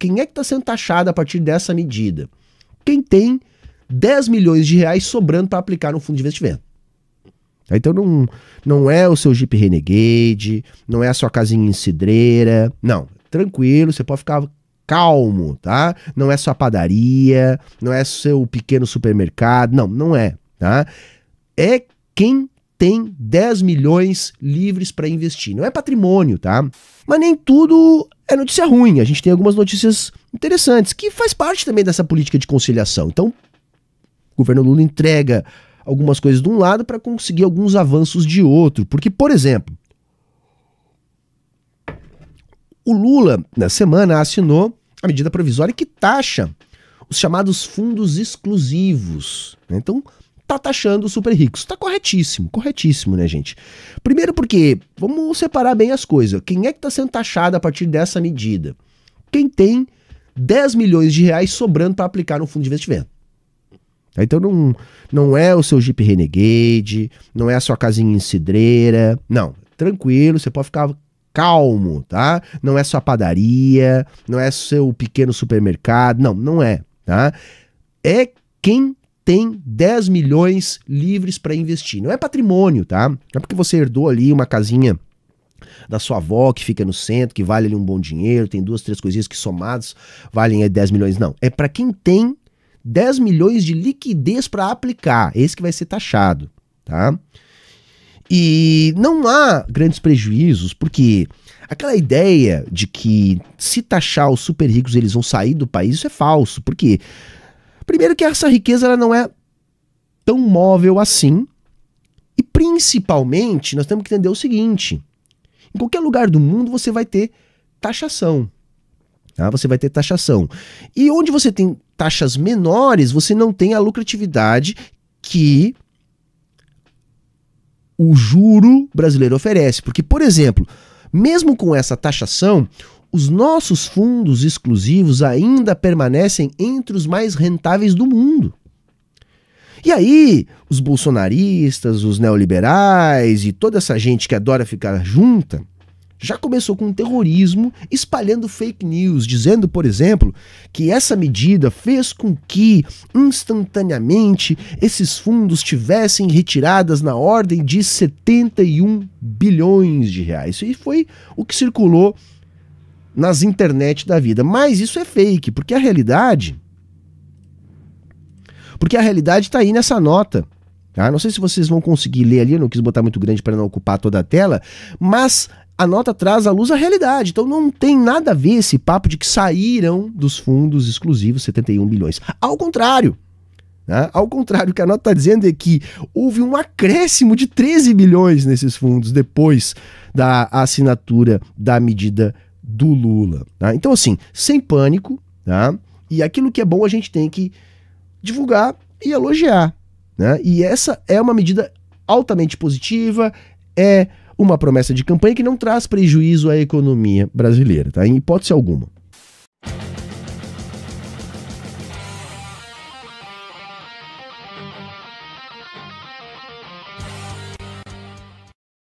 Quem é que está sendo taxado a partir dessa medida? Quem tem 10 milhões de reais sobrando para aplicar no fundo de investimento. Então não, não é o seu Jeep Renegade, não é a sua casinha em cidreira. Não, tranquilo, você pode ficar calmo, tá? Não é sua padaria, não é seu pequeno supermercado, não, não é, tá? É quem tem 10 milhões livres para investir. Não é patrimônio, tá? Mas nem tudo é notícia ruim. A gente tem algumas notícias interessantes, que faz parte também dessa política de conciliação. Então, o governo Lula entrega algumas coisas de um lado para conseguir alguns avanços de outro. Porque, por exemplo, o Lula, na semana, assinou a medida provisória que taxa os chamados fundos exclusivos. Né? Então, tá taxando os super ricos. Tá corretíssimo, corretíssimo, né, gente? Primeiro porque, vamos separar bem as coisas. Quem é que tá sendo taxado a partir dessa medida? Quem tem 10 milhões de reais sobrando para aplicar no fundo de investimento. Tá? Então não, não é o seu Jeep Renegade, não é a sua casinha em cidreira, não. Tranquilo, você pode ficar calmo, tá? Não é sua padaria, não é seu pequeno supermercado, não, não é, tá? É quem tem 10 milhões livres para investir. Não é patrimônio, tá? Não é porque você herdou ali uma casinha da sua avó que fica no centro, que vale ali um bom dinheiro, tem duas, três coisinhas que somados valem aí 10 milhões. Não, é para quem tem 10 milhões de liquidez para aplicar. Esse que vai ser taxado, tá? E não há grandes prejuízos, porque aquela ideia de que se taxar os super ricos eles vão sair do país, isso é falso, porque Primeiro que essa riqueza ela não é tão móvel assim. E principalmente, nós temos que entender o seguinte: em qualquer lugar do mundo você vai ter taxação. Tá? Você vai ter taxação. E onde você tem taxas menores, você não tem a lucratividade que o juro brasileiro oferece. Porque, por exemplo, mesmo com essa taxação, os nossos fundos exclusivos ainda permanecem entre os mais rentáveis do mundo. E aí, os bolsonaristas, os neoliberais e toda essa gente que adora ficar junta já começou com o terrorismo, espalhando fake news, dizendo, por exemplo, que essa medida fez com que instantaneamente esses fundos tivessem retiradas na ordem de 71 bilhões de reais. Isso foi o que circulou nas internet da vida. Mas isso é fake, porque a realidade. Porque a realidade está aí nessa nota. Tá? Não sei se vocês vão conseguir ler ali, eu não quis botar muito grande para não ocupar toda a tela, mas a nota traz à luz a realidade. Então não tem nada a ver esse papo de que saíram dos fundos exclusivos 71 bilhões. Ao contrário. Né? Ao contrário, o que a nota está dizendo é que houve um acréscimo de 13 bilhões nesses fundos depois da assinatura da medida do Lula. Tá? Então, assim, sem pânico, tá? E aquilo que é bom a gente tem que divulgar e elogiar. Né? E essa é uma medida altamente positiva, é uma promessa de campanha que não traz prejuízo à economia brasileira, tá? Em hipótese alguma.